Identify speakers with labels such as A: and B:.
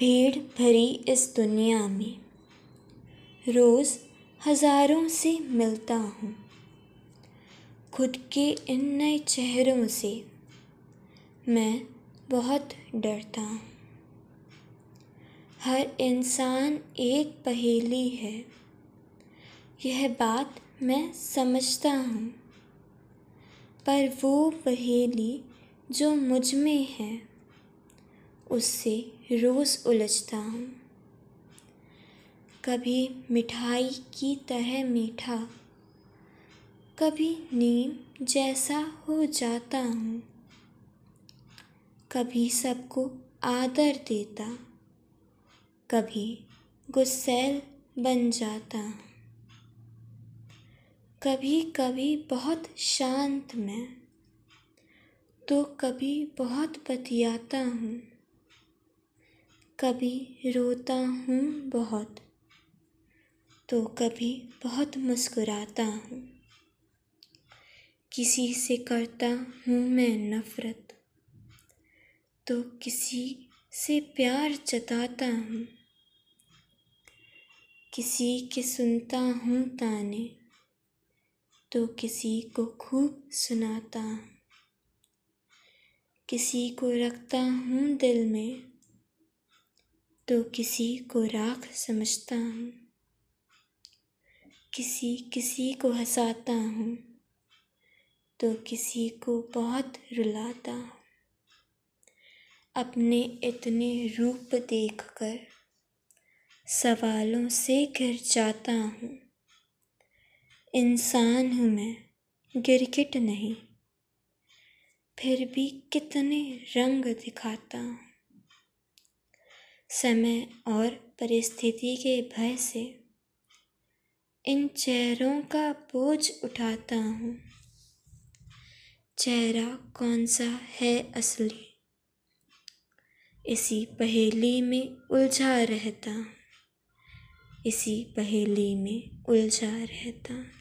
A: भीड़ भरी इस दुनिया में रोज़ हज़ारों से मिलता हूँ खुद के इन नए चेहरों से मैं बहुत डरता हूँ हर इंसान एक पहेली है यह बात मैं समझता हूँ पर वो पहेली जो मुझ में है उससे रोज़ उलझता हूँ कभी मिठाई की तरह मीठा कभी नीम जैसा हो जाता हूँ कभी सबको आदर देता कभी गुस्सेल बन जाता हूँ कभी कभी बहुत शांत मैं तो कभी बहुत बतियाता हूँ कभी रोता हूँ बहुत तो कभी बहुत मुस्कुराता हूँ किसी से करता हूँ मैं नफ़रत तो किसी से प्यार जताता हूँ किसी के सुनता हूँ ताने तो किसी को खूब सुनाता हूँ किसी को रखता हूँ दिल में तो किसी को राख समझता हूँ किसी किसी को हंसाता हूँ तो किसी को बहुत रुलाता हूँ अपने इतने रूप देखकर सवालों से घिर जाता हूँ इंसान हूँ मैं गिरगिट नहीं फिर भी कितने रंग दिखाता हूँ समय और परिस्थिति के भय से इन चेहरों का बोझ उठाता हूँ चेहरा कौन सा है असली इसी पहेली में उलझा रहता इसी पहेली में उलझा रहता हूँ